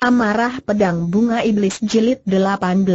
Amarah Pedang Bunga Iblis Jilid 18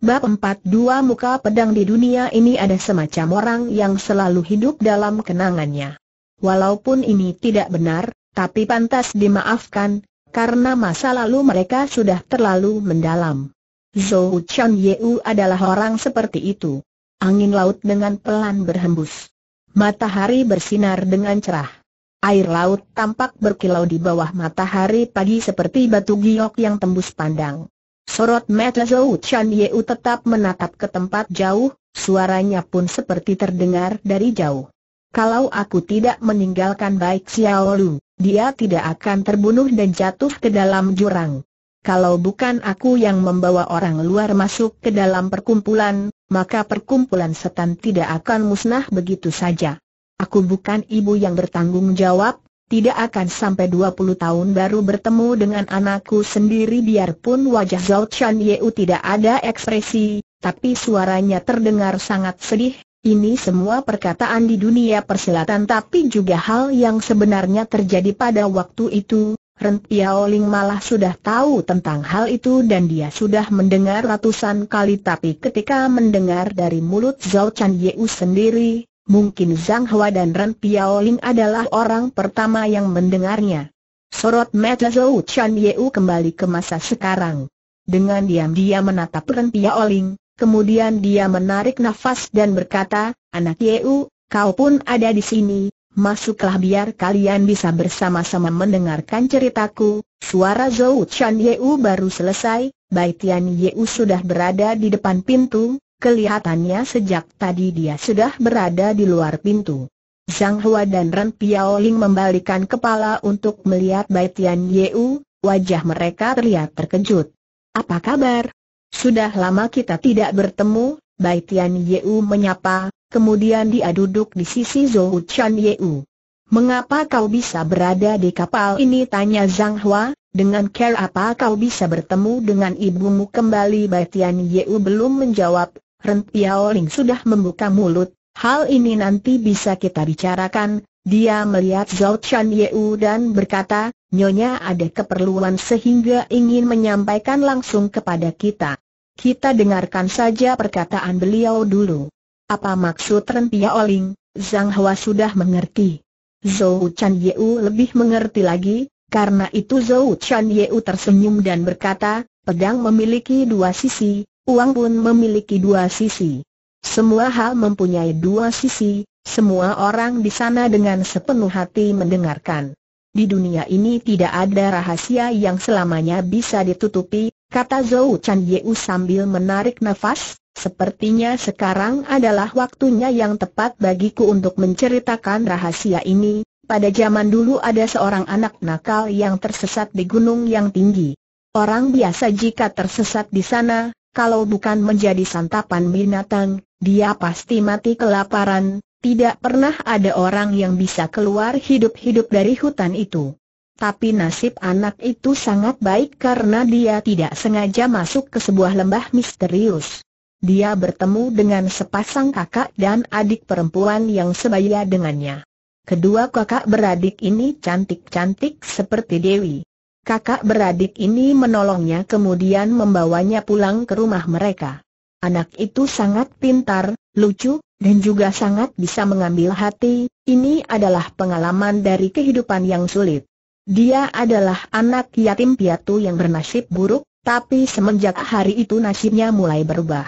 Bab 42 Muka pedang di dunia ini ada semacam orang yang selalu hidup dalam kenangannya. Walaupun ini tidak benar, tapi pantas dimaafkan, karena masa lalu mereka sudah terlalu mendalam. Zhou Chan Yeu adalah orang seperti itu. Angin laut dengan pelan berhembus. Matahari bersinar dengan cerah. Air laut tampak berkilau di bawah matahari pagi seperti batu giok yang tembus pandang. Sorot mata Zhou Chan Yeu tetap menatap ke tempat jauh, suaranya pun seperti terdengar dari jauh. Kalau aku tidak meninggalkan baik Xiao Lu, dia tidak akan terbunuh dan jatuh ke dalam jurang. Kalau bukan aku yang membawa orang luar masuk ke dalam perkumpulan, maka perkumpulan setan tidak akan musnah begitu saja. Aku bukan ibu yang bertanggung jawab, tidak akan sampai 20 tahun baru bertemu dengan anakku sendiri biarpun wajah Zhao Chan Yeu tidak ada ekspresi, tapi suaranya terdengar sangat sedih. Ini semua perkataan di dunia persilatan tapi juga hal yang sebenarnya terjadi pada waktu itu. Ren Piaoling malah sudah tahu tentang hal itu dan dia sudah mendengar ratusan kali tapi ketika mendengar dari mulut Zhao Chan Yeu sendiri, Mungkin Zhang Hua dan Ren Piaoling adalah orang pertama yang mendengarnya. Sorot mata Zhou Chan Yeu kembali ke masa sekarang. Dengan diam dia menatap Ren Piaoling, kemudian dia menarik nafas dan berkata, Anak Yeu, kau pun ada di sini, masuklah biar kalian bisa bersama-sama mendengarkan ceritaku. Suara Zhou Chan Yeu baru selesai, Bai Tian Yeu sudah berada di depan pintu, Kelihatannya sejak tadi dia sudah berada di luar pintu. Zhang Hua dan Ren Piaoling membalikan kepala untuk melihat Bai Tian Yeu, wajah mereka terlihat terkejut. Apa kabar? Sudah lama kita tidak bertemu, Bai Tian Yeu menyapa, kemudian dia duduk di sisi Zhou Chan Yeu. Mengapa kau bisa berada di kapal ini? tanya Zhang Hua, dengan care apa kau bisa bertemu dengan ibumu kembali Bai Tian Yeu belum menjawab, Rentiao Ling sudah membuka mulut, hal ini nanti bisa kita bicarakan. Dia melihat Zhao Chan Yeu dan berkata, Nyonya ada keperluan sehingga ingin menyampaikan langsung kepada kita. Kita dengarkan saja perkataan beliau dulu. Apa maksud Rentiao Ling? Zhang Hua sudah mengerti. Zhou Chan Yeu lebih mengerti lagi, karena itu Zhou Chan Yeu tersenyum dan berkata, pedang memiliki dua sisi, Uang pun memiliki dua sisi. Semua hal mempunyai dua sisi, semua orang di sana dengan sepenuh hati mendengarkan. Di dunia ini tidak ada rahasia yang selamanya bisa ditutupi, kata Zhou Chan Yeu sambil menarik nafas, sepertinya sekarang adalah waktunya yang tepat bagiku untuk menceritakan rahasia ini. Pada zaman dulu ada seorang anak nakal yang tersesat di gunung yang tinggi. Orang biasa jika tersesat di sana, kalau bukan menjadi santapan binatang, dia pasti mati kelaparan, tidak pernah ada orang yang bisa keluar hidup-hidup dari hutan itu. Tapi nasib anak itu sangat baik karena dia tidak sengaja masuk ke sebuah lembah misterius. Dia bertemu dengan sepasang kakak dan adik perempuan yang sebaya dengannya. Kedua kakak beradik ini cantik-cantik seperti Dewi. Kakak beradik ini menolongnya kemudian membawanya pulang ke rumah mereka. Anak itu sangat pintar, lucu, dan juga sangat bisa mengambil hati, ini adalah pengalaman dari kehidupan yang sulit. Dia adalah anak yatim piatu yang bernasib buruk, tapi semenjak hari itu nasibnya mulai berubah.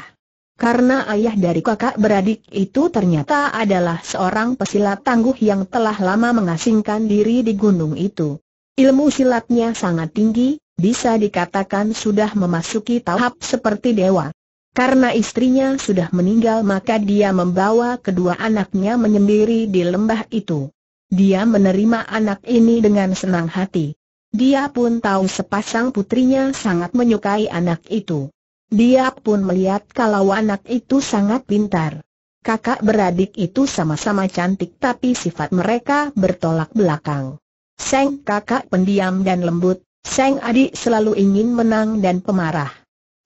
Karena ayah dari kakak beradik itu ternyata adalah seorang pesilat tangguh yang telah lama mengasingkan diri di gunung itu. Ilmu silatnya sangat tinggi, bisa dikatakan sudah memasuki tahap seperti dewa. Karena istrinya sudah meninggal maka dia membawa kedua anaknya menyendiri di lembah itu. Dia menerima anak ini dengan senang hati. Dia pun tahu sepasang putrinya sangat menyukai anak itu. Dia pun melihat kalau anak itu sangat pintar. Kakak beradik itu sama-sama cantik tapi sifat mereka bertolak belakang. Seng kakak pendiam dan lembut, Seng adik selalu ingin menang dan pemarah.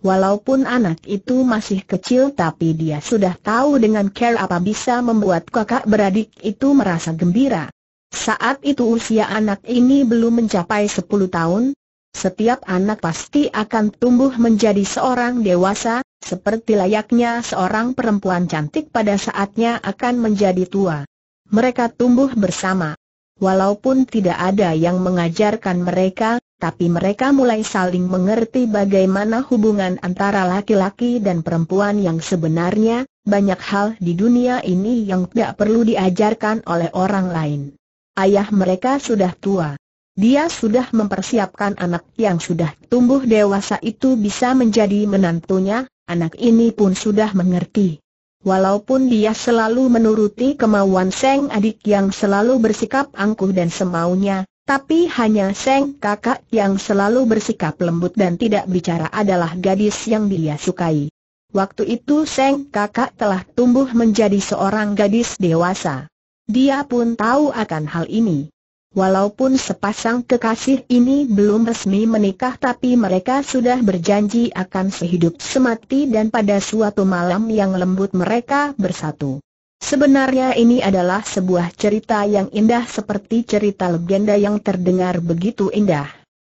Walaupun anak itu masih kecil tapi dia sudah tahu dengan care apa bisa membuat kakak beradik itu merasa gembira. Saat itu usia anak ini belum mencapai 10 tahun, setiap anak pasti akan tumbuh menjadi seorang dewasa, seperti layaknya seorang perempuan cantik pada saatnya akan menjadi tua. Mereka tumbuh bersama. Walaupun tidak ada yang mengajarkan mereka, tapi mereka mulai saling mengerti bagaimana hubungan antara laki-laki dan perempuan yang sebenarnya, banyak hal di dunia ini yang tidak perlu diajarkan oleh orang lain. Ayah mereka sudah tua. Dia sudah mempersiapkan anak yang sudah tumbuh dewasa itu bisa menjadi menantunya, anak ini pun sudah mengerti. Walaupun dia selalu menuruti kemauan Seng adik yang selalu bersikap angkuh dan semaunya, tapi hanya Seng kakak yang selalu bersikap lembut dan tidak bicara adalah gadis yang dia sukai. Waktu itu Seng kakak telah tumbuh menjadi seorang gadis dewasa. Dia pun tahu akan hal ini. Walaupun sepasang kekasih ini belum resmi menikah tapi mereka sudah berjanji akan sehidup semati dan pada suatu malam yang lembut mereka bersatu. Sebenarnya ini adalah sebuah cerita yang indah seperti cerita legenda yang terdengar begitu indah.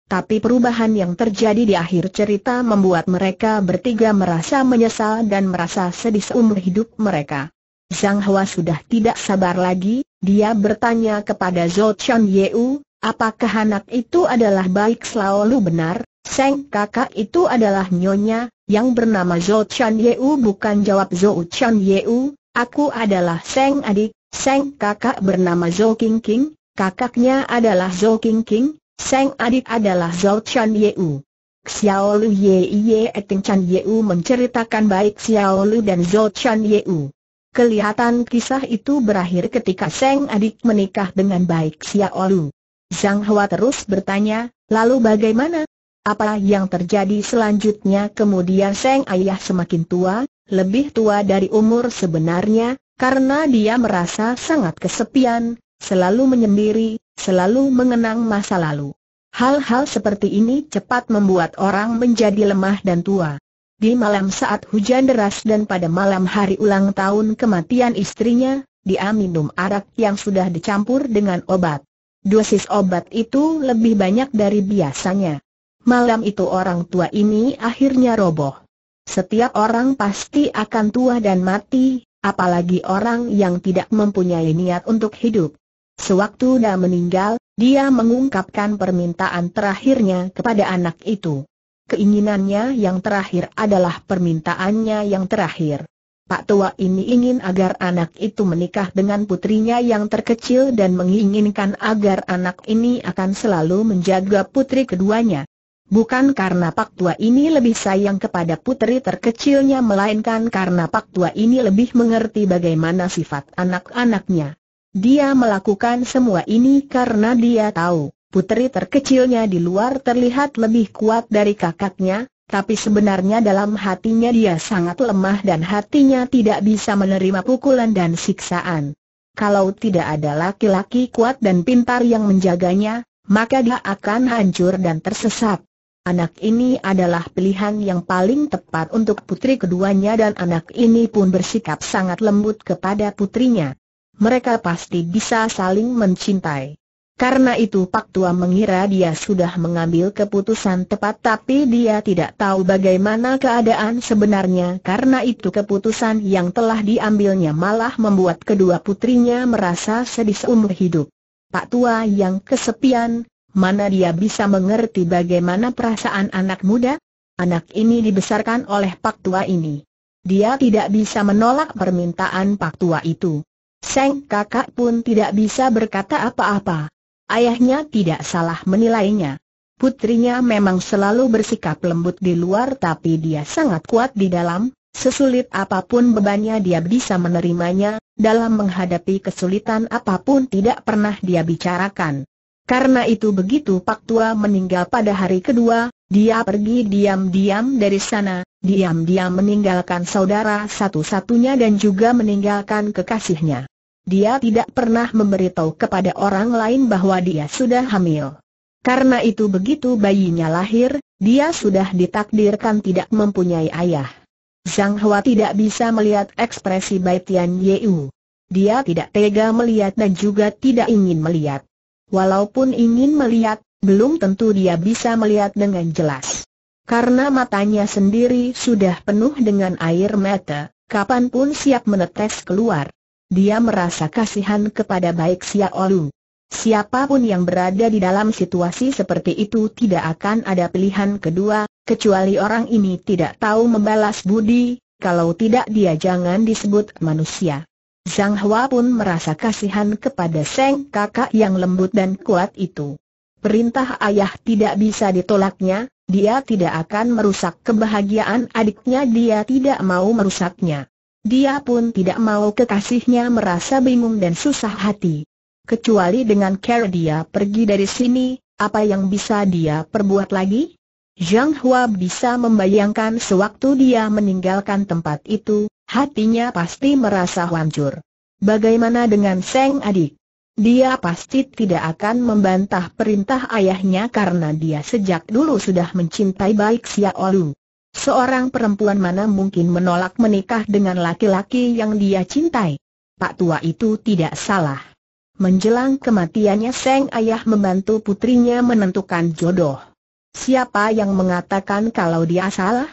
Tapi perubahan yang terjadi di akhir cerita membuat mereka bertiga merasa menyesal dan merasa sedih seumur hidup mereka. Zhang Hua sudah tidak sabar lagi, dia bertanya kepada Zhou Chan Yeu, apakah anak itu adalah baik selalu benar? Seng kakak itu adalah nyonya, yang bernama Zhou Chan Yeu bukan jawab Zhou Chan Yeu, aku adalah Seng adik, Seng kakak bernama Zhou King King, kakaknya adalah Zhou King King, Seng adik adalah Zhou Chan Yeu. Xiao Lu Ye Ye Eting Chan Yeu menceritakan baik Xiao Lu dan Zhou Chan Yeu. Kelihatan kisah itu berakhir ketika Seng adik menikah dengan baik Xiaolu. Zhang Hua terus bertanya, lalu bagaimana? Apa yang terjadi selanjutnya kemudian Seng ayah semakin tua, lebih tua dari umur sebenarnya, karena dia merasa sangat kesepian, selalu menyendiri, selalu mengenang masa lalu. Hal-hal seperti ini cepat membuat orang menjadi lemah dan tua. Di malam saat hujan deras dan pada malam hari ulang tahun kematian istrinya, dia minum arak yang sudah dicampur dengan obat. Dosis obat itu lebih banyak dari biasanya. Malam itu orang tua ini akhirnya roboh. Setiap orang pasti akan tua dan mati, apalagi orang yang tidak mempunyai niat untuk hidup. Sewaktu dia meninggal, dia mengungkapkan permintaan terakhirnya kepada anak itu keinginannya yang terakhir adalah permintaannya yang terakhir. Pak Tua ini ingin agar anak itu menikah dengan putrinya yang terkecil dan menginginkan agar anak ini akan selalu menjaga putri keduanya. Bukan karena Pak Tua ini lebih sayang kepada putri terkecilnya melainkan karena Pak Tua ini lebih mengerti bagaimana sifat anak-anaknya. Dia melakukan semua ini karena dia tahu Putri terkecilnya di luar terlihat lebih kuat dari kakaknya, tapi sebenarnya dalam hatinya dia sangat lemah dan hatinya tidak bisa menerima pukulan dan siksaan. Kalau tidak ada laki-laki kuat dan pintar yang menjaganya, maka dia akan hancur dan tersesat. Anak ini adalah pilihan yang paling tepat untuk putri keduanya dan anak ini pun bersikap sangat lembut kepada putrinya. Mereka pasti bisa saling mencintai. Karena itu Pak Tua mengira dia sudah mengambil keputusan tepat tapi dia tidak tahu bagaimana keadaan sebenarnya karena itu keputusan yang telah diambilnya malah membuat kedua putrinya merasa sedih seumur hidup. Pak Tua yang kesepian, mana dia bisa mengerti bagaimana perasaan anak muda? Anak ini dibesarkan oleh Pak Tua ini. Dia tidak bisa menolak permintaan Pak Tua itu. Seng kakak pun tidak bisa berkata apa-apa. Ayahnya tidak salah menilainya. Putrinya memang selalu bersikap lembut di luar tapi dia sangat kuat di dalam, sesulit apapun bebannya dia bisa menerimanya, dalam menghadapi kesulitan apapun tidak pernah dia bicarakan. Karena itu begitu Pak Tua meninggal pada hari kedua, dia pergi diam-diam dari sana, diam-diam meninggalkan saudara satu-satunya dan juga meninggalkan kekasihnya. Dia tidak pernah memberitahu kepada orang lain bahwa dia sudah hamil. Karena itu begitu bayinya lahir, dia sudah ditakdirkan tidak mempunyai ayah. Zhang Hua tidak bisa melihat ekspresi Bai Tian Yeu. Dia tidak tega melihat dan juga tidak ingin melihat. Walaupun ingin melihat, belum tentu dia bisa melihat dengan jelas. Karena matanya sendiri sudah penuh dengan air mata, kapanpun siap menetes keluar. Dia merasa kasihan kepada baik Xiaolu. Siapapun yang berada di dalam situasi seperti itu tidak akan ada pilihan kedua, kecuali orang ini tidak tahu membalas budi, kalau tidak dia jangan disebut manusia. Zhang Hua pun merasa kasihan kepada Seng kakak yang lembut dan kuat itu. Perintah ayah tidak bisa ditolaknya, dia tidak akan merusak kebahagiaan adiknya dia tidak mau merusaknya. Dia pun tidak mau kekasihnya merasa bingung dan susah hati. Kecuali dengan cara dia pergi dari sini, apa yang bisa dia perbuat lagi? Zhang Hua bisa membayangkan sewaktu dia meninggalkan tempat itu, hatinya pasti merasa hancur. Bagaimana dengan Seng adik? Dia pasti tidak akan membantah perintah ayahnya karena dia sejak dulu sudah mencintai baik Xiao Lu. Seorang perempuan mana mungkin menolak menikah dengan laki-laki yang dia cintai? Pak tua itu tidak salah. Menjelang kematiannya Seng Ayah membantu putrinya menentukan jodoh. Siapa yang mengatakan kalau dia salah?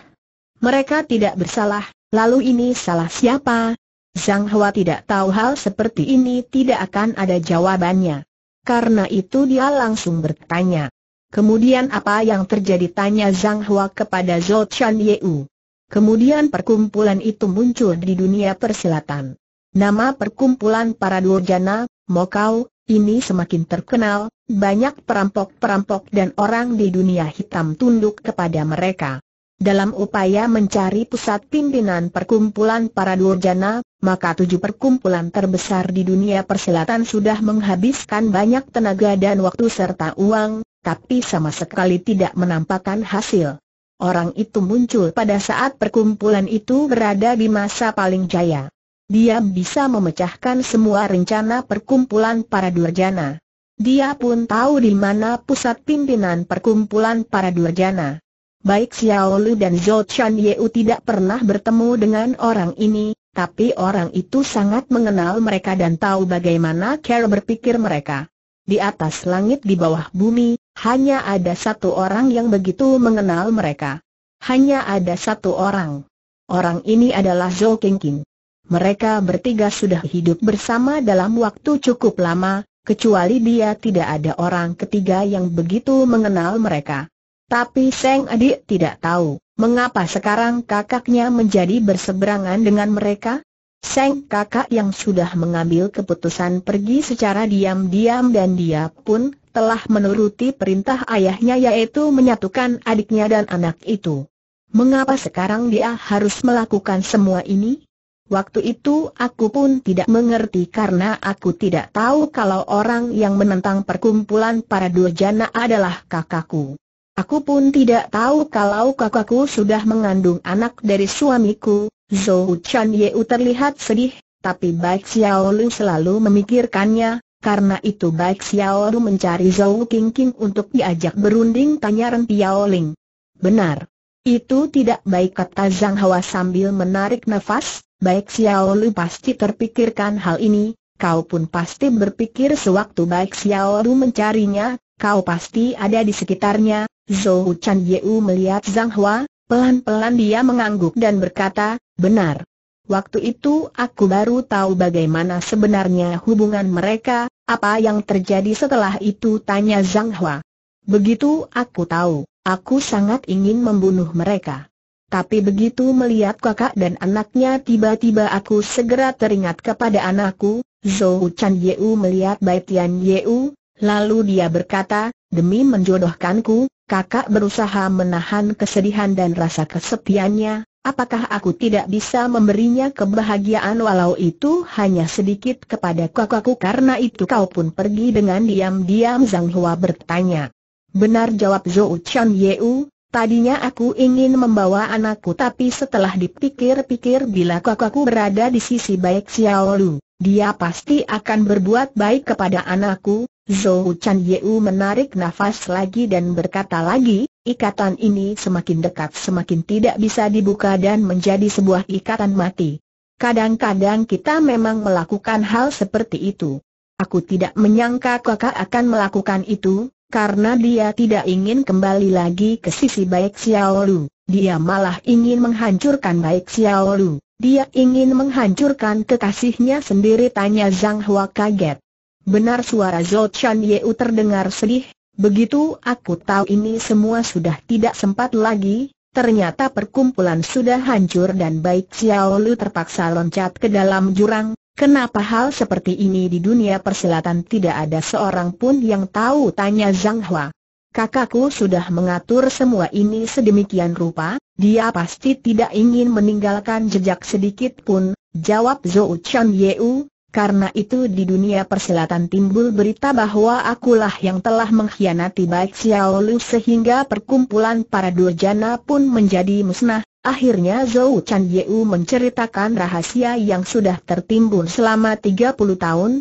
Mereka tidak bersalah, lalu ini salah siapa? Zhang Hua tidak tahu hal seperti ini tidak akan ada jawabannya. Karena itu dia langsung bertanya, Kemudian apa yang terjadi tanya Zhang Hua kepada Zhou Chan Yeu. Kemudian perkumpulan itu muncul di dunia persilatan. Nama perkumpulan para durjana, Mokau, ini semakin terkenal, banyak perampok-perampok dan orang di dunia hitam tunduk kepada mereka. Dalam upaya mencari pusat pimpinan perkumpulan para durjana, maka tujuh perkumpulan terbesar di dunia persilatan sudah menghabiskan banyak tenaga dan waktu serta uang, tapi sama sekali tidak menampakkan hasil. Orang itu muncul pada saat perkumpulan itu berada di masa paling jaya. Dia bisa memecahkan semua rencana perkumpulan para durjana. Dia pun tahu di mana pusat pimpinan perkumpulan para durjana. Baik Xiao Lu dan Zhou Chan Yeu tidak pernah bertemu dengan orang ini, tapi orang itu sangat mengenal mereka dan tahu bagaimana cara berpikir mereka. Di atas langit di bawah bumi, hanya ada satu orang yang begitu mengenal mereka. Hanya ada satu orang. Orang ini adalah Zhou Qingqing. Mereka bertiga sudah hidup bersama dalam waktu cukup lama, kecuali dia tidak ada orang ketiga yang begitu mengenal mereka. Tapi Seng Adik tidak tahu, mengapa sekarang kakaknya menjadi berseberangan dengan mereka? Seng kakak yang sudah mengambil keputusan pergi secara diam-diam dan dia pun telah menuruti perintah ayahnya yaitu menyatukan adiknya dan anak itu. Mengapa sekarang dia harus melakukan semua ini? Waktu itu aku pun tidak mengerti karena aku tidak tahu kalau orang yang menentang perkumpulan para durjana adalah kakakku. Aku pun tidak tahu kalau kakakku sudah mengandung anak dari suamiku, Zhou Chan Yeu terlihat sedih, tapi Bai Xiaolu selalu memikirkannya, karena itu baik Xiao Ru mencari Zhou King King untuk diajak berunding tanya Ren Piao Ling. Benar. Itu tidak baik kata Zhang Hua sambil menarik nafas, baik Xiao Lu pasti terpikirkan hal ini, kau pun pasti berpikir sewaktu baik Xiao Lu mencarinya, kau pasti ada di sekitarnya. Zhou Chan Yeu melihat Zhang Hua, pelan-pelan dia mengangguk dan berkata, benar. Waktu itu aku baru tahu bagaimana sebenarnya hubungan mereka, apa yang terjadi setelah itu tanya Zhang Hua. Begitu aku tahu, aku sangat ingin membunuh mereka. Tapi begitu melihat kakak dan anaknya tiba-tiba aku segera teringat kepada anakku, Zhou Chan Yeu melihat Bai Tian Yeu, lalu dia berkata, demi menjodohkanku, kakak berusaha menahan kesedihan dan rasa kesepiannya, Apakah aku tidak bisa memberinya kebahagiaan walau itu hanya sedikit kepada kakakku karena itu kau pun pergi dengan diam-diam Zhang Hua bertanya. Benar jawab Zhou Chan Yeu, tadinya aku ingin membawa anakku tapi setelah dipikir-pikir bila kakakku berada di sisi baik Xiaolu, dia pasti akan berbuat baik kepada anakku. Zhou Chan Yeu menarik nafas lagi dan berkata lagi, Ikatan ini semakin dekat semakin tidak bisa dibuka dan menjadi sebuah ikatan mati. Kadang-kadang kita memang melakukan hal seperti itu. Aku tidak menyangka kakak akan melakukan itu, karena dia tidak ingin kembali lagi ke sisi baik Xiaolu. Dia malah ingin menghancurkan baik Xiaolu. Dia ingin menghancurkan kekasihnya sendiri tanya Zhang Hua kaget. Benar suara Zhou Chan Yeu terdengar sedih, Begitu aku tahu ini semua sudah tidak sempat lagi, ternyata perkumpulan sudah hancur dan baik Xiao Lu terpaksa loncat ke dalam jurang. Kenapa hal seperti ini di dunia persilatan tidak ada seorang pun yang tahu tanya Zhang Hua. Kakakku sudah mengatur semua ini sedemikian rupa, dia pasti tidak ingin meninggalkan jejak sedikit pun, jawab Zhou Chan Yeu, karena itu di dunia persilatan timbul berita bahwa akulah yang telah mengkhianati baik Xiao Lu sehingga perkumpulan para durjana pun menjadi musnah. Akhirnya Zhou Chan Yeu menceritakan rahasia yang sudah tertimbun selama 30 tahun.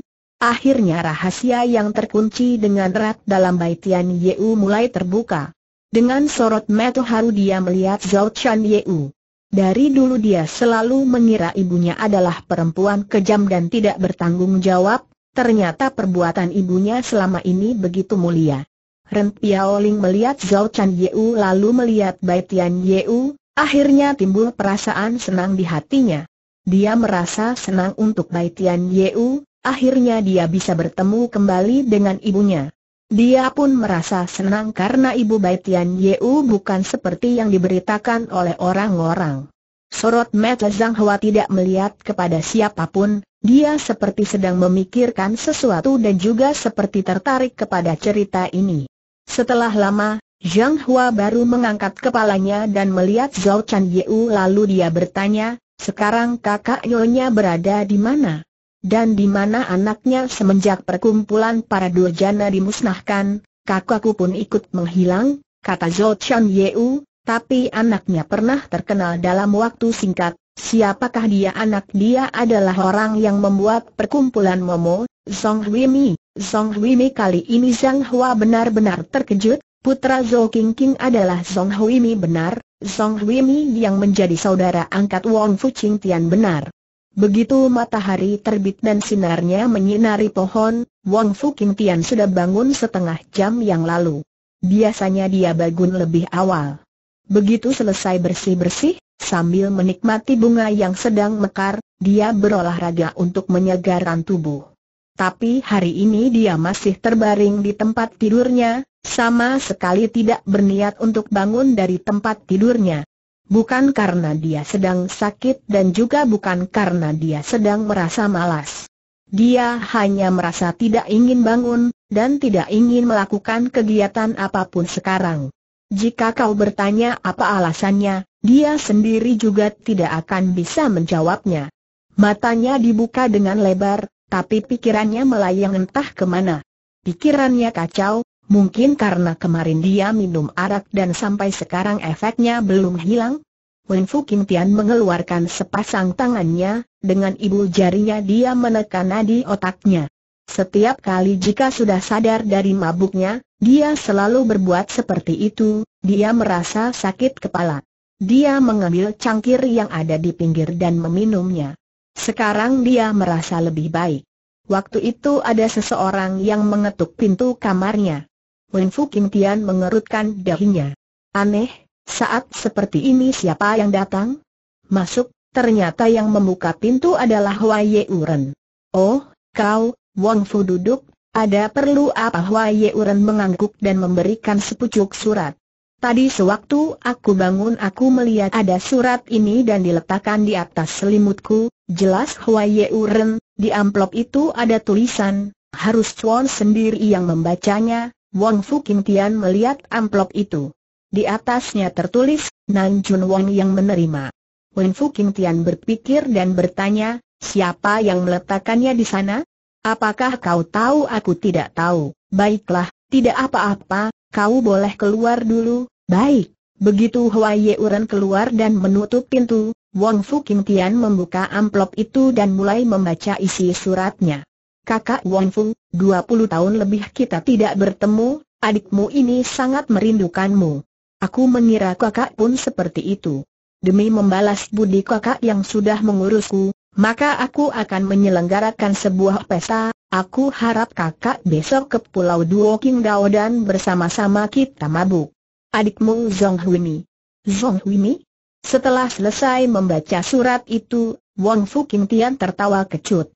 Akhirnya rahasia yang terkunci dengan erat dalam baitian Yeu mulai terbuka. Dengan sorot mata haru dia melihat Zhou Chan Yeu. Dari dulu dia selalu mengira ibunya adalah perempuan kejam dan tidak bertanggung jawab, ternyata perbuatan ibunya selama ini begitu mulia. Ren Piaoling melihat Zhao Chan Yeu lalu melihat Bai Tian Yeu, akhirnya timbul perasaan senang di hatinya. Dia merasa senang untuk Bai Tian Yeu, akhirnya dia bisa bertemu kembali dengan ibunya. Dia pun merasa senang karena ibu Baitian Yeu bukan seperti yang diberitakan oleh orang-orang. Sorot mata Zhang Hua tidak melihat kepada siapapun, dia seperti sedang memikirkan sesuatu dan juga seperti tertarik kepada cerita ini. Setelah lama, Zhang Hua baru mengangkat kepalanya dan melihat Zhao Chan Yeu lalu dia bertanya, sekarang kakak Yonya berada di mana? dan di mana anaknya semenjak perkumpulan para durjana dimusnahkan, kakakku pun ikut menghilang, kata Zhou Yeu, tapi anaknya pernah terkenal dalam waktu singkat, siapakah dia anak dia adalah orang yang membuat perkumpulan Momo, Mi. Huimi, Hui Huimi kali ini Zhang Hua benar-benar terkejut, putra Zhou Qingqing King adalah Hui Huimi benar, Hui Huimi yang menjadi saudara angkat Wong Fu Qing Tian benar. Begitu matahari terbit dan sinarnya menyinari pohon, Wang Fuking Tian sudah bangun setengah jam yang lalu. Biasanya dia bangun lebih awal. Begitu selesai bersih-bersih, sambil menikmati bunga yang sedang mekar, dia berolahraga untuk menyegarkan tubuh. Tapi hari ini dia masih terbaring di tempat tidurnya, sama sekali tidak berniat untuk bangun dari tempat tidurnya. Bukan karena dia sedang sakit dan juga bukan karena dia sedang merasa malas. Dia hanya merasa tidak ingin bangun, dan tidak ingin melakukan kegiatan apapun sekarang. Jika kau bertanya apa alasannya, dia sendiri juga tidak akan bisa menjawabnya. Matanya dibuka dengan lebar, tapi pikirannya melayang entah kemana. Pikirannya kacau, Mungkin karena kemarin dia minum arak dan sampai sekarang efeknya belum hilang? Wen Fu Tian mengeluarkan sepasang tangannya, dengan ibu jarinya dia menekan nadi otaknya. Setiap kali jika sudah sadar dari mabuknya, dia selalu berbuat seperti itu, dia merasa sakit kepala. Dia mengambil cangkir yang ada di pinggir dan meminumnya. Sekarang dia merasa lebih baik. Waktu itu ada seseorang yang mengetuk pintu kamarnya. Wen Fu Kim Tian mengerutkan dahinya. Aneh, saat seperti ini siapa yang datang? Masuk, ternyata yang membuka pintu adalah Hua Ye Yeuren. Oh, kau, Wong Fu duduk, ada perlu apa Hua Ye Yeuren mengangguk dan memberikan sepucuk surat. Tadi sewaktu aku bangun aku melihat ada surat ini dan diletakkan di atas selimutku, jelas Hua Ye Yeuren, di amplop itu ada tulisan, harus Chuan sendiri yang membacanya, Wong Fu Kim Tian melihat amplop itu. Di atasnya tertulis, Nan Jun Wong yang menerima. Wong Fu Kim Tian berpikir dan bertanya, siapa yang meletakkannya di sana? Apakah kau tahu aku tidak tahu? Baiklah, tidak apa-apa, kau boleh keluar dulu, baik. Begitu Hua Ye Uren keluar dan menutup pintu, Wong Fu Kim Tian membuka amplop itu dan mulai membaca isi suratnya kakak Wonfu, 20 tahun lebih kita tidak bertemu, adikmu ini sangat merindukanmu. Aku mengira kakak pun seperti itu. Demi membalas budi kakak yang sudah mengurusku, maka aku akan menyelenggarakan sebuah pesta, aku harap kakak besok ke Pulau Duo Dao dan bersama-sama kita mabuk. Adikmu Zong Huimi. Zong Huimi? Setelah selesai membaca surat itu, Wang Fu King Tian tertawa kecut.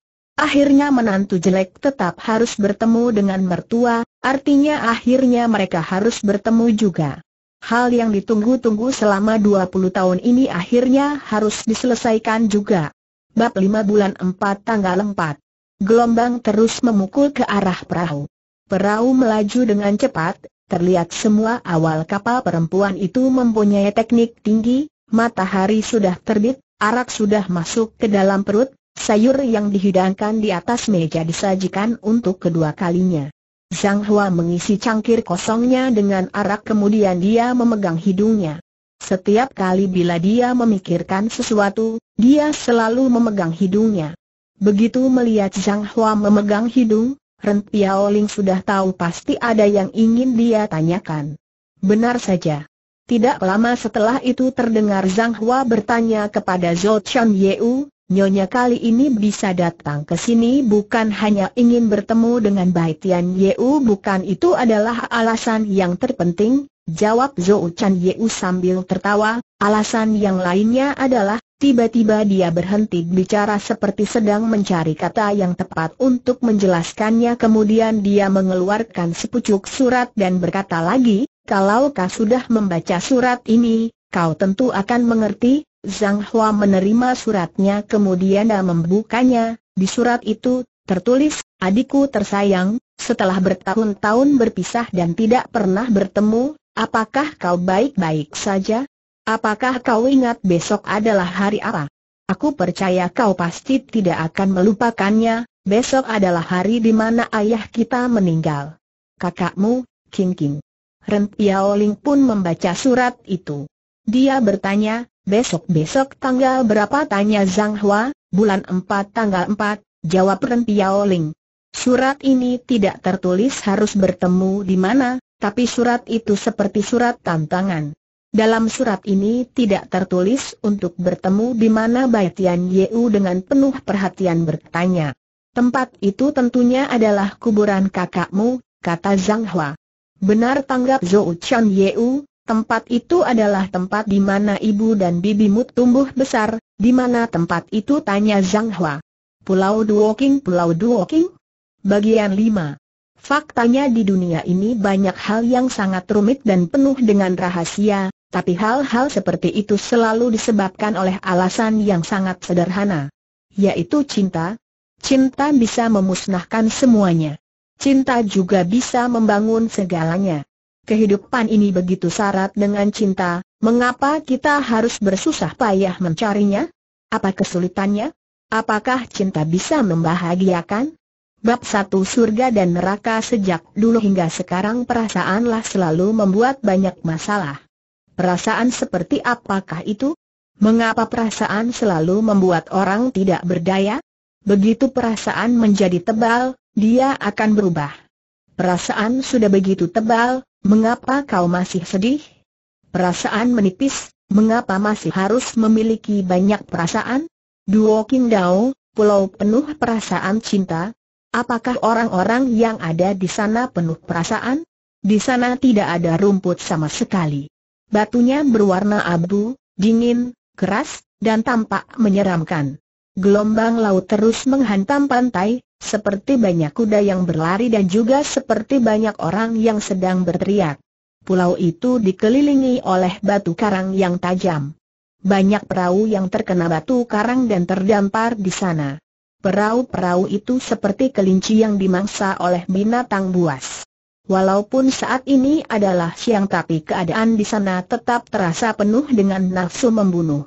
Akhirnya menantu jelek tetap harus bertemu dengan mertua, artinya akhirnya mereka harus bertemu juga. Hal yang ditunggu-tunggu selama 20 tahun ini akhirnya harus diselesaikan juga. Bab 5 bulan 4 tanggal 4 Gelombang terus memukul ke arah perahu. Perahu melaju dengan cepat, terlihat semua awal kapal perempuan itu mempunyai teknik tinggi, matahari sudah terbit, arak sudah masuk ke dalam perut, Sayur yang dihidangkan di atas meja disajikan untuk kedua kalinya. Zhang Hua mengisi cangkir kosongnya dengan arak kemudian dia memegang hidungnya. Setiap kali bila dia memikirkan sesuatu, dia selalu memegang hidungnya. Begitu melihat Zhang Hua memegang hidung, Ren Piaoling sudah tahu pasti ada yang ingin dia tanyakan. Benar saja. Tidak lama setelah itu terdengar Zhang Hua bertanya kepada Zhou Chan Yeu, Nyonya kali ini bisa datang ke sini bukan hanya ingin bertemu dengan Bai Tian Yeu bukan itu adalah alasan yang terpenting, jawab Zhou Chan Yeu sambil tertawa, alasan yang lainnya adalah, tiba-tiba dia berhenti bicara seperti sedang mencari kata yang tepat untuk menjelaskannya kemudian dia mengeluarkan sepucuk surat dan berkata lagi, kalau kau sudah membaca surat ini, kau tentu akan mengerti, Zhang Hua menerima suratnya kemudian dan membukanya, di surat itu, tertulis, adikku tersayang, setelah bertahun-tahun berpisah dan tidak pernah bertemu, apakah kau baik-baik saja? Apakah kau ingat besok adalah hari apa? Aku percaya kau pasti tidak akan melupakannya, besok adalah hari di mana ayah kita meninggal. Kakakmu, King King. Ren Piaoling pun membaca surat itu. Dia bertanya, Besok-besok tanggal berapa tanya Zhang Hua, bulan 4 tanggal 4, jawab Ren Piao Ling. Surat ini tidak tertulis harus bertemu di mana, tapi surat itu seperti surat tantangan. Dalam surat ini tidak tertulis untuk bertemu di mana Bai Tian Yeu dengan penuh perhatian bertanya. Tempat itu tentunya adalah kuburan kakakmu, kata Zhang Hua. Benar tanggap Zhou Chan Yeu, Tempat itu adalah tempat di mana ibu dan bibimu tumbuh besar, di mana tempat itu tanya Zhang Hua. Pulau Duoking Pulau Duoking? Bagian 5 Faktanya di dunia ini banyak hal yang sangat rumit dan penuh dengan rahasia, tapi hal-hal seperti itu selalu disebabkan oleh alasan yang sangat sederhana. Yaitu cinta. Cinta bisa memusnahkan semuanya. Cinta juga bisa membangun segalanya. Kehidupan ini begitu syarat dengan cinta, mengapa kita harus bersusah payah mencarinya? Apa kesulitannya? Apakah cinta bisa membahagiakan? Bab satu Surga dan Neraka Sejak dulu hingga sekarang perasaanlah selalu membuat banyak masalah. Perasaan seperti apakah itu? Mengapa perasaan selalu membuat orang tidak berdaya? Begitu perasaan menjadi tebal, dia akan berubah. Perasaan sudah begitu tebal, mengapa kau masih sedih? Perasaan menipis, mengapa masih harus memiliki banyak perasaan? Duo Qingdao, pulau penuh perasaan cinta. Apakah orang-orang yang ada di sana penuh perasaan? Di sana tidak ada rumput sama sekali. Batunya berwarna abu, dingin, keras, dan tampak menyeramkan. Gelombang laut terus menghantam pantai, seperti banyak kuda yang berlari dan juga seperti banyak orang yang sedang berteriak. Pulau itu dikelilingi oleh batu karang yang tajam. Banyak perahu yang terkena batu karang dan terdampar di sana. Perahu-perahu itu seperti kelinci yang dimangsa oleh binatang buas. Walaupun saat ini adalah siang tapi keadaan di sana tetap terasa penuh dengan nafsu membunuh.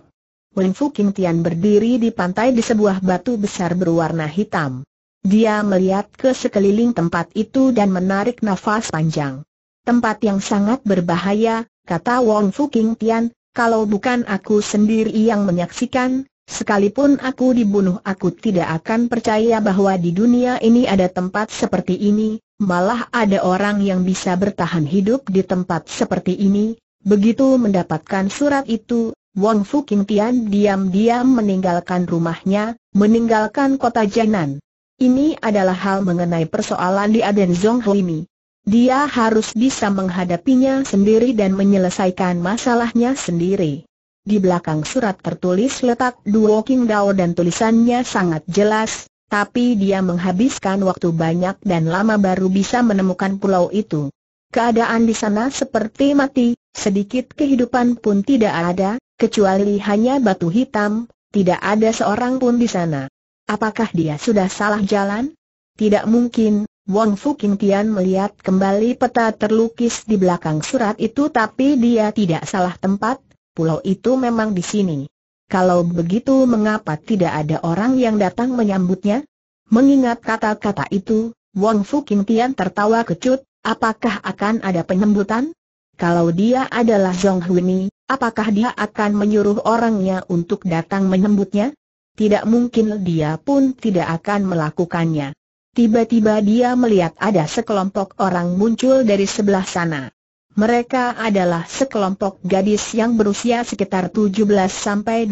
Wen Fu Tian berdiri di pantai di sebuah batu besar berwarna hitam. Dia melihat ke sekeliling tempat itu dan menarik nafas panjang. Tempat yang sangat berbahaya, kata Wong Fu King Tian, kalau bukan aku sendiri yang menyaksikan, sekalipun aku dibunuh aku tidak akan percaya bahwa di dunia ini ada tempat seperti ini, malah ada orang yang bisa bertahan hidup di tempat seperti ini. Begitu mendapatkan surat itu, Wong Fu King Tian diam-diam meninggalkan rumahnya, meninggalkan kota Jainan. Ini adalah hal mengenai persoalan di Aden Zong ini. Dia harus bisa menghadapinya sendiri dan menyelesaikan masalahnya sendiri. Di belakang surat tertulis letak dua King Dao dan tulisannya sangat jelas, tapi dia menghabiskan waktu banyak dan lama baru bisa menemukan pulau itu. Keadaan di sana seperti mati, sedikit kehidupan pun tidak ada, kecuali hanya batu hitam, tidak ada seorang pun di sana. Apakah dia sudah salah jalan? Tidak mungkin, Wong Fu King Tian melihat kembali peta terlukis di belakang surat itu tapi dia tidak salah tempat, pulau itu memang di sini. Kalau begitu mengapa tidak ada orang yang datang menyambutnya? Mengingat kata-kata itu, Wong Fu King Tian tertawa kecut, apakah akan ada penyambutan? Kalau dia adalah Zhong Huni, apakah dia akan menyuruh orangnya untuk datang menyambutnya? tidak mungkin dia pun tidak akan melakukannya. Tiba-tiba dia melihat ada sekelompok orang muncul dari sebelah sana. Mereka adalah sekelompok gadis yang berusia sekitar 17 18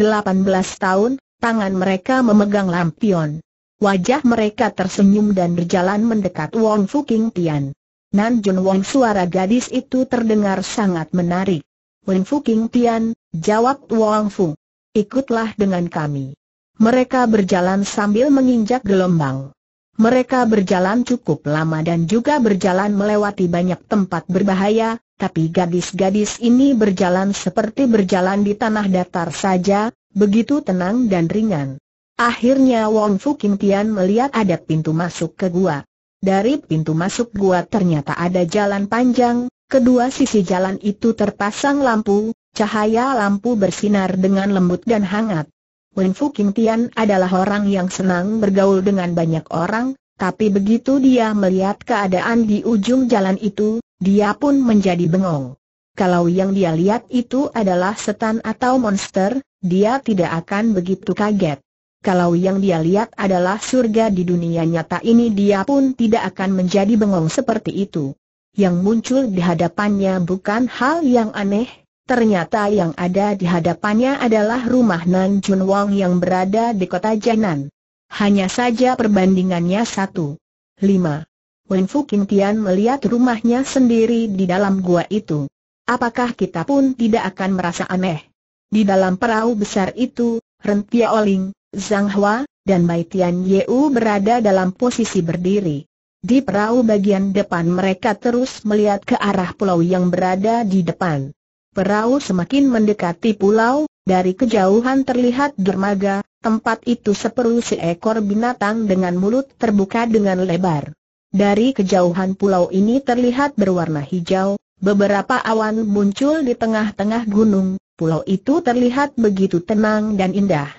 tahun, tangan mereka memegang lampion. Wajah mereka tersenyum dan berjalan mendekat Wong King Tian. Nan Jun Wong suara gadis itu terdengar sangat menarik. Wong King Tian, jawab Wong Fu. Ikutlah dengan kami. Mereka berjalan sambil menginjak gelombang. Mereka berjalan cukup lama dan juga berjalan melewati banyak tempat berbahaya, tapi gadis-gadis ini berjalan seperti berjalan di tanah datar saja, begitu tenang dan ringan. Akhirnya Wong Fu Kim Tian melihat ada pintu masuk ke gua. Dari pintu masuk gua ternyata ada jalan panjang, kedua sisi jalan itu terpasang lampu, cahaya lampu bersinar dengan lembut dan hangat. Wen Fu Tian adalah orang yang senang bergaul dengan banyak orang, tapi begitu dia melihat keadaan di ujung jalan itu, dia pun menjadi bengong. Kalau yang dia lihat itu adalah setan atau monster, dia tidak akan begitu kaget. Kalau yang dia lihat adalah surga di dunia nyata ini dia pun tidak akan menjadi bengong seperti itu. Yang muncul di hadapannya bukan hal yang aneh, Ternyata yang ada di hadapannya adalah rumah Nan Jun Wang yang berada di kota Jannan. Hanya saja perbandingannya satu. lima. Wen Fu Qing Tian melihat rumahnya sendiri di dalam gua itu. Apakah kita pun tidak akan merasa aneh? Di dalam perahu besar itu, Ren Tia Oling, Zhang Hua, dan Bai Tian Yeu berada dalam posisi berdiri. Di perahu bagian depan mereka terus melihat ke arah pulau yang berada di depan. Perahu semakin mendekati pulau, dari kejauhan terlihat dermaga, tempat itu seperu seekor binatang dengan mulut terbuka dengan lebar. Dari kejauhan pulau ini terlihat berwarna hijau, beberapa awan muncul di tengah-tengah gunung, pulau itu terlihat begitu tenang dan indah.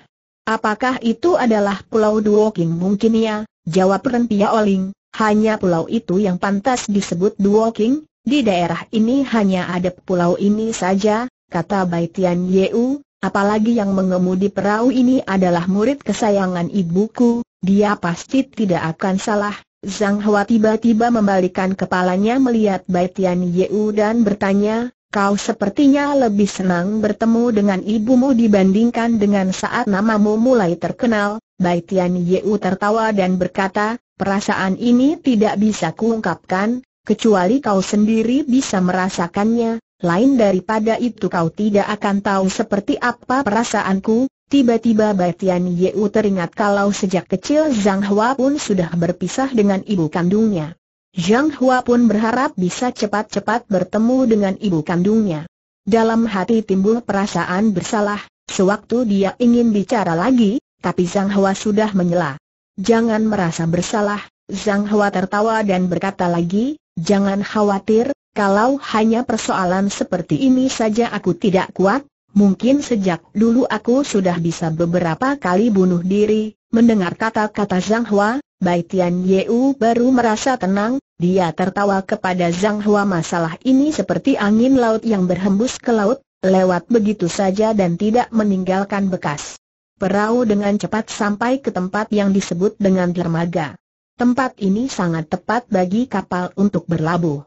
Apakah itu adalah pulau Duoking mungkin ya, jawab Rentia Oling, hanya pulau itu yang pantas disebut Duoking, di daerah ini hanya ada pulau ini saja, kata Bai Tian Yeu, apalagi yang mengemudi perahu ini adalah murid kesayangan ibuku, dia pasti tidak akan salah. Zhang Hua tiba-tiba membalikan kepalanya melihat Bai Tian Yeu dan bertanya, kau sepertinya lebih senang bertemu dengan ibumu dibandingkan dengan saat namamu mulai terkenal. Bai Tian Yeu tertawa dan berkata, perasaan ini tidak bisa kuungkapkan, kecuali kau sendiri bisa merasakannya, lain daripada itu kau tidak akan tahu seperti apa perasaanku, Tiba-tiba Batian Yeu teringat kalau sejak kecil Zhang Hua pun sudah berpisah dengan ibu kandungnya. Zhang Hua pun berharap bisa cepat-cepat bertemu dengan ibu kandungnya. Dalam hati timbul perasaan bersalah, sewaktu dia ingin bicara lagi, tapi Zhang Hua sudah menyela. Jangan merasa bersalah, Zhang Hua tertawa dan berkata lagi, Jangan khawatir, kalau hanya persoalan seperti ini saja aku tidak kuat, mungkin sejak dulu aku sudah bisa beberapa kali bunuh diri. Mendengar kata-kata Zhang Hua, Bai Tian Yeu baru merasa tenang, dia tertawa kepada Zhang Hua masalah ini seperti angin laut yang berhembus ke laut, lewat begitu saja dan tidak meninggalkan bekas. Perahu dengan cepat sampai ke tempat yang disebut dengan dermaga. Tempat ini sangat tepat bagi kapal untuk berlabuh.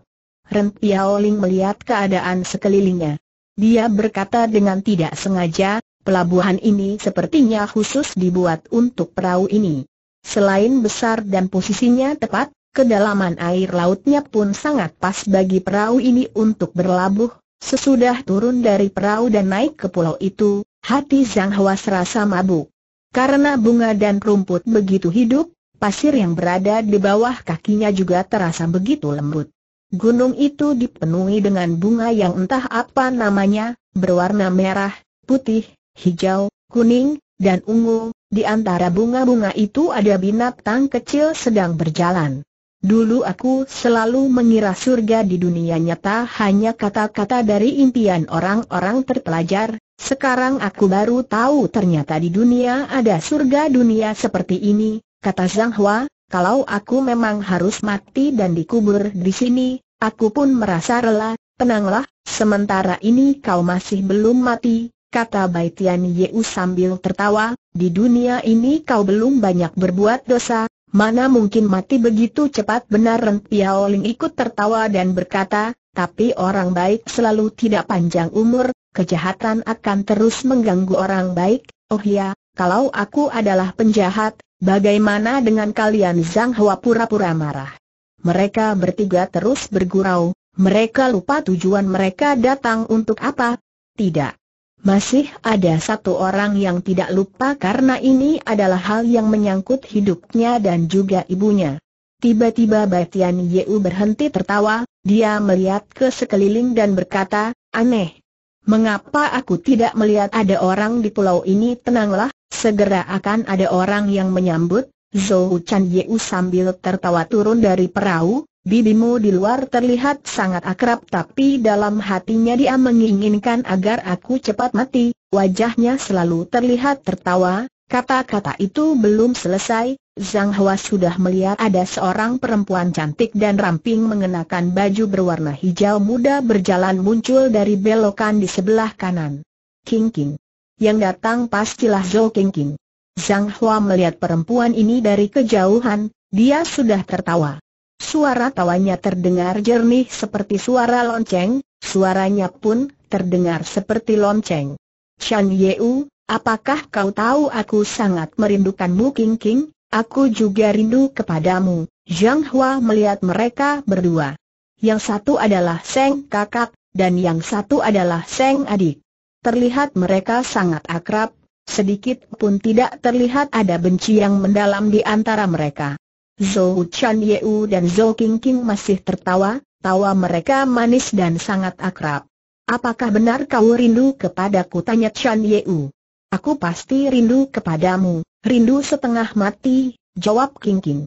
Ren Piaoling melihat keadaan sekelilingnya. Dia berkata dengan tidak sengaja, pelabuhan ini sepertinya khusus dibuat untuk perahu ini. Selain besar dan posisinya tepat, kedalaman air lautnya pun sangat pas bagi perahu ini untuk berlabuh. Sesudah turun dari perahu dan naik ke pulau itu, hati Zhang Hua serasa mabuk. Karena bunga dan rumput begitu hidup, pasir yang berada di bawah kakinya juga terasa begitu lembut. Gunung itu dipenuhi dengan bunga yang entah apa namanya, berwarna merah, putih, hijau, kuning, dan ungu. Di antara bunga-bunga itu ada binatang kecil sedang berjalan. Dulu aku selalu mengira surga di dunia nyata hanya kata-kata dari impian orang-orang terpelajar, sekarang aku baru tahu ternyata di dunia ada surga dunia seperti ini, kata Zhang Hua, kalau aku memang harus mati dan dikubur di sini, aku pun merasa rela, tenanglah, sementara ini kau masih belum mati, kata Bai Tian Yeu sambil tertawa, di dunia ini kau belum banyak berbuat dosa, mana mungkin mati begitu cepat benar Ren Piao Ling ikut tertawa dan berkata, tapi orang baik selalu tidak panjang umur, kejahatan akan terus mengganggu orang baik, oh ya, kalau aku adalah penjahat, Bagaimana dengan kalian Zhang Hua pura-pura marah. Mereka bertiga terus bergurau, mereka lupa tujuan mereka datang untuk apa? Tidak. Masih ada satu orang yang tidak lupa karena ini adalah hal yang menyangkut hidupnya dan juga ibunya. Tiba-tiba Batian Yeu berhenti tertawa, dia melihat ke sekeliling dan berkata, aneh. Mengapa aku tidak melihat ada orang di pulau ini tenanglah, Segera akan ada orang yang menyambut, Zhou Chan Yeu sambil tertawa turun dari perahu, bibimu di luar terlihat sangat akrab tapi dalam hatinya dia menginginkan agar aku cepat mati, wajahnya selalu terlihat tertawa, kata-kata itu belum selesai, Zhang Hua sudah melihat ada seorang perempuan cantik dan ramping mengenakan baju berwarna hijau muda berjalan muncul dari belokan di sebelah kanan. King King yang datang pastilah Zhou King Zhang Hua melihat perempuan ini dari kejauhan, dia sudah tertawa. Suara tawanya terdengar jernih seperti suara lonceng, suaranya pun terdengar seperti lonceng. Chan Yeu, apakah kau tahu aku sangat merindukanmu King King? Aku juga rindu kepadamu. Zhang Hua melihat mereka berdua. Yang satu adalah Seng kakak, dan yang satu adalah Seng adik terlihat mereka sangat akrab, sedikit pun tidak terlihat ada benci yang mendalam di antara mereka. Zhou Chan Yeu dan Zhou King King masih tertawa, tawa mereka manis dan sangat akrab. Apakah benar kau rindu kepadaku? Tanya Chan Yeu. Aku pasti rindu kepadamu, rindu setengah mati, jawab King King.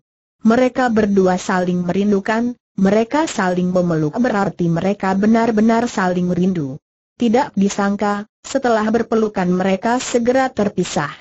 Mereka berdua saling merindukan, mereka saling memeluk berarti mereka benar-benar saling rindu. Tidak disangka, setelah berpelukan mereka segera terpisah.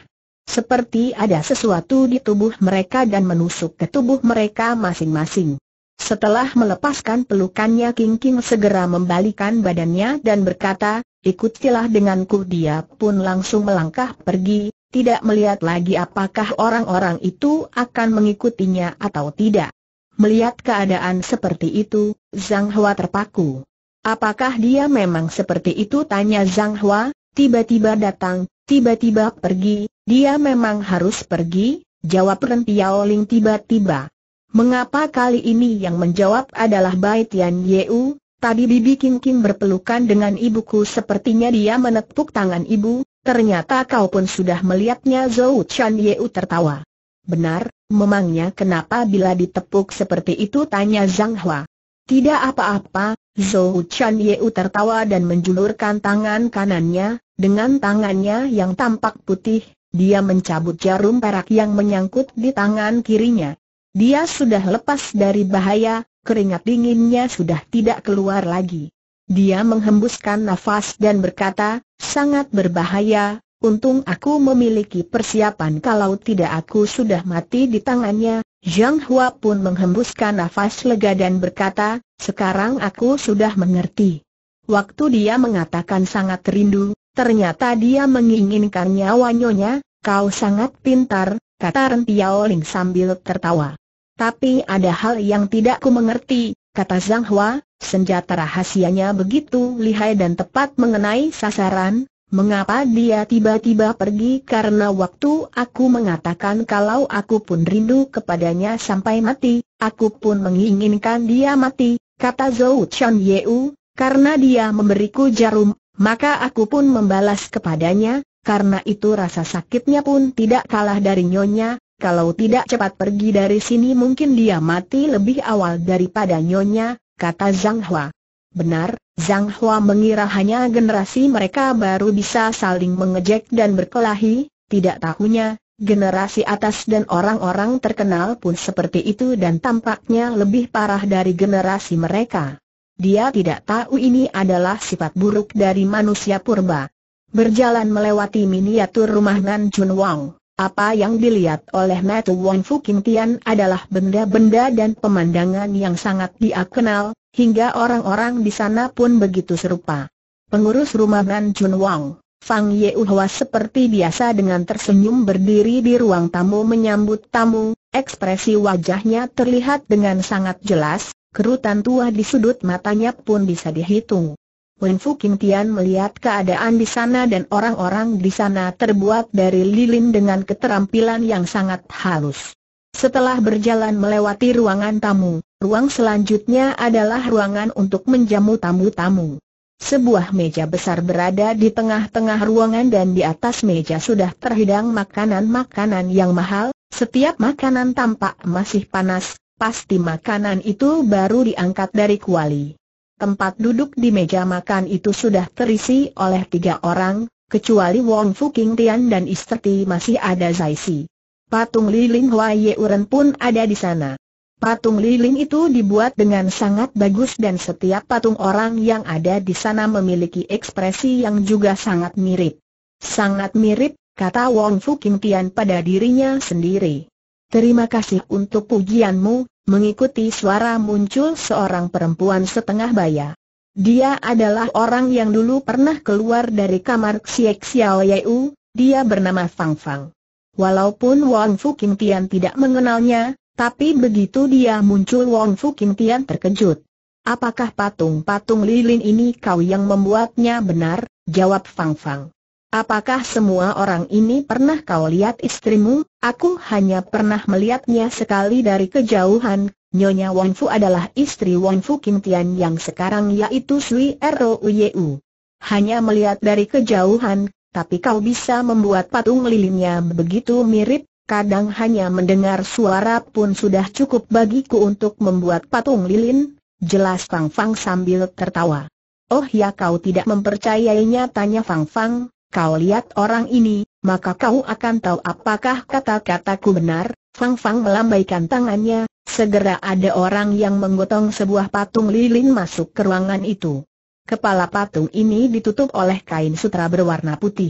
Seperti ada sesuatu di tubuh mereka dan menusuk ke tubuh mereka masing-masing. Setelah melepaskan pelukannya King King segera membalikan badannya dan berkata, ikutilah denganku dia pun langsung melangkah pergi, tidak melihat lagi apakah orang-orang itu akan mengikutinya atau tidak. Melihat keadaan seperti itu, Zhang Hua terpaku. Apakah dia memang seperti itu tanya Zhang Hua, tiba-tiba datang, tiba-tiba pergi, dia memang harus pergi, jawab Rentiao Ling tiba-tiba. Mengapa kali ini yang menjawab adalah Bai Tian Yeu? Tadi Bibi Kim King berpelukan dengan ibuku sepertinya dia menepuk tangan ibu, ternyata kau pun sudah melihatnya Zhou Chan Yeu tertawa. Benar, memangnya kenapa bila ditepuk seperti itu tanya Zhang Hua. Tidak apa-apa, Zhou Chan Yeu tertawa dan menjulurkan tangan kanannya, dengan tangannya yang tampak putih, dia mencabut jarum perak yang menyangkut di tangan kirinya. Dia sudah lepas dari bahaya, keringat dinginnya sudah tidak keluar lagi. Dia menghembuskan nafas dan berkata, sangat berbahaya, untung aku memiliki persiapan kalau tidak aku sudah mati di tangannya. Zhang Hua pun menghembuskan nafas lega dan berkata, sekarang aku sudah mengerti. Waktu dia mengatakan sangat rindu, ternyata dia menginginkan nyawa nyonya, kau sangat pintar, kata Ren Ling sambil tertawa. Tapi ada hal yang tidak ku mengerti, kata Zhang Hua, senjata rahasianya begitu lihai dan tepat mengenai sasaran, mengapa dia tiba-tiba pergi karena waktu aku mengatakan kalau aku pun rindu kepadanya sampai mati, aku pun menginginkan dia mati, kata Zhou Chon Yeu, karena dia memberiku jarum, maka aku pun membalas kepadanya, karena itu rasa sakitnya pun tidak kalah dari nyonya, kalau tidak cepat pergi dari sini mungkin dia mati lebih awal daripada nyonya, kata Zhang Hua. Benar, Zhang Hua mengira hanya generasi mereka baru bisa saling mengejek dan berkelahi, tidak tahunya, Generasi atas dan orang-orang terkenal pun seperti itu dan tampaknya lebih parah dari generasi mereka. Dia tidak tahu ini adalah sifat buruk dari manusia purba. Berjalan melewati miniatur rumah Nan Jun Wang, apa yang dilihat oleh Matu Wang Fu Kim Tian adalah benda-benda dan pemandangan yang sangat dia kenal, hingga orang-orang di sana pun begitu serupa. Pengurus rumah Nan Jun Wang, Fang Yehua seperti biasa dengan tersenyum berdiri di ruang tamu menyambut tamu, ekspresi wajahnya terlihat dengan sangat jelas, kerutan tua di sudut matanya pun bisa dihitung. Wen Fu Tian melihat keadaan di sana dan orang-orang di sana terbuat dari lilin dengan keterampilan yang sangat halus. Setelah berjalan melewati ruangan tamu, ruang selanjutnya adalah ruangan untuk menjamu tamu-tamu. Sebuah meja besar berada di tengah-tengah ruangan dan di atas meja sudah terhidang makanan-makanan yang mahal, setiap makanan tampak masih panas, pasti makanan itu baru diangkat dari kuali. Tempat duduk di meja makan itu sudah terisi oleh tiga orang, kecuali Wong Fu King Tian dan istri masih ada Zai Si. Patung Li Ling Hua Ye Yeuren pun ada di sana. Patung lilin itu dibuat dengan sangat bagus dan setiap patung orang yang ada di sana memiliki ekspresi yang juga sangat mirip. Sangat mirip, kata Wong Fu Kim Tian pada dirinya sendiri. Terima kasih untuk pujianmu, mengikuti suara muncul seorang perempuan setengah baya. Dia adalah orang yang dulu pernah keluar dari kamar Xiek Xiao Yeu, dia bernama Fang Fang. Walaupun Wang Fu Kim Tian tidak mengenalnya, tapi begitu dia muncul Wong Fu Kim Tian terkejut. Apakah patung-patung lilin ini kau yang membuatnya benar? Jawab Fang Fang. Apakah semua orang ini pernah kau lihat istrimu? Aku hanya pernah melihatnya sekali dari kejauhan. Nyonya Wong Fu adalah istri Wong Fu Kim Tian yang sekarang yaitu Sui Ero Hanya melihat dari kejauhan, tapi kau bisa membuat patung lilinnya begitu mirip, kadang hanya mendengar suara pun sudah cukup bagiku untuk membuat patung lilin, jelas Fang Fang sambil tertawa. Oh ya kau tidak mempercayainya tanya Fang Fang, kau lihat orang ini, maka kau akan tahu apakah kata-kataku benar, Fang Fang melambaikan tangannya, segera ada orang yang menggotong sebuah patung lilin masuk ke ruangan itu. Kepala patung ini ditutup oleh kain sutra berwarna putih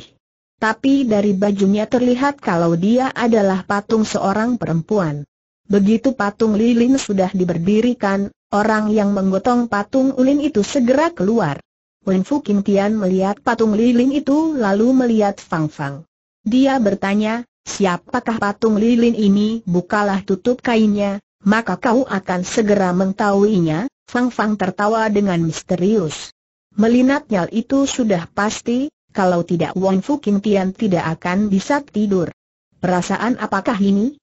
tapi dari bajunya terlihat kalau dia adalah patung seorang perempuan. Begitu patung lilin sudah diberdirikan, orang yang menggotong patung ulin itu segera keluar. Wen Fu Kim Tian melihat patung lilin itu lalu melihat Fang Fang. Dia bertanya, siapakah patung lilin ini? Bukalah tutup kainnya, maka kau akan segera mengetahuinya. Fang Fang tertawa dengan misterius. Melinatnya itu sudah pasti, kalau tidak Wong Fuking Tian tidak akan bisa tidur. Perasaan apakah ini?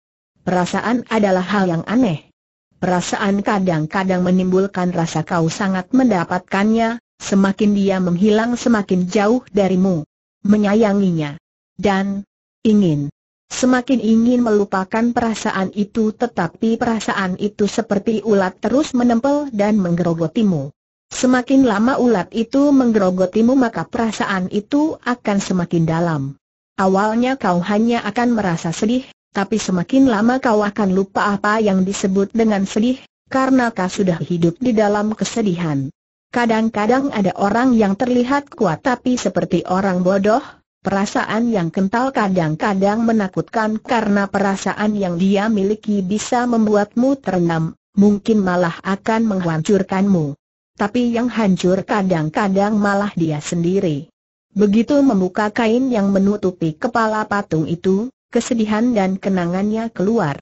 Perasaan adalah hal yang aneh. Perasaan kadang-kadang menimbulkan rasa kau sangat mendapatkannya, semakin dia menghilang semakin jauh darimu. Menyayanginya. Dan, ingin. Semakin ingin melupakan perasaan itu tetapi perasaan itu seperti ulat terus menempel dan menggerogotimu. Semakin lama ulat itu menggerogotimu maka perasaan itu akan semakin dalam. Awalnya kau hanya akan merasa sedih, tapi semakin lama kau akan lupa apa yang disebut dengan sedih, karena kau sudah hidup di dalam kesedihan. Kadang-kadang ada orang yang terlihat kuat tapi seperti orang bodoh, perasaan yang kental kadang-kadang menakutkan karena perasaan yang dia miliki bisa membuatmu terendam, mungkin malah akan menghancurkanmu tapi yang hancur kadang-kadang malah dia sendiri. Begitu membuka kain yang menutupi kepala patung itu, kesedihan dan kenangannya keluar.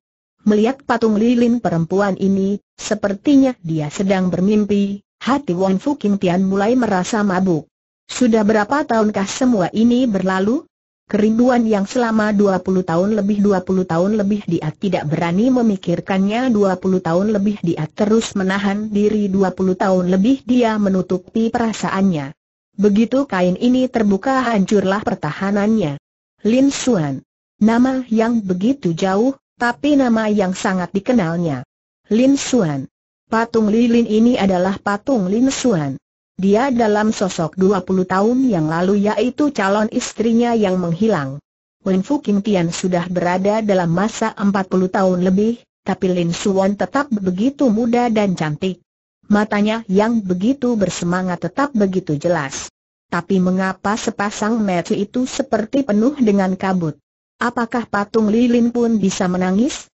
Melihat patung lilin perempuan ini, sepertinya dia sedang bermimpi, hati Wang Fu Qing Tian mulai merasa mabuk. Sudah berapa tahunkah semua ini berlalu? Kerinduan yang selama 20 tahun lebih 20 tahun lebih dia tidak berani memikirkannya 20 tahun lebih dia terus menahan diri 20 tahun lebih dia menutupi perasaannya. Begitu kain ini terbuka hancurlah pertahanannya. Lin Suan. Nama yang begitu jauh, tapi nama yang sangat dikenalnya. Lin Suan. Patung lilin ini adalah patung Lin Suan. Dia dalam sosok 20 tahun yang lalu yaitu calon istrinya yang menghilang. Wen Fu Kim Tian sudah berada dalam masa 40 tahun lebih, tapi Lin Suwon tetap begitu muda dan cantik. Matanya yang begitu bersemangat tetap begitu jelas. Tapi mengapa sepasang mata itu seperti penuh dengan kabut? Apakah patung lilin pun bisa menangis?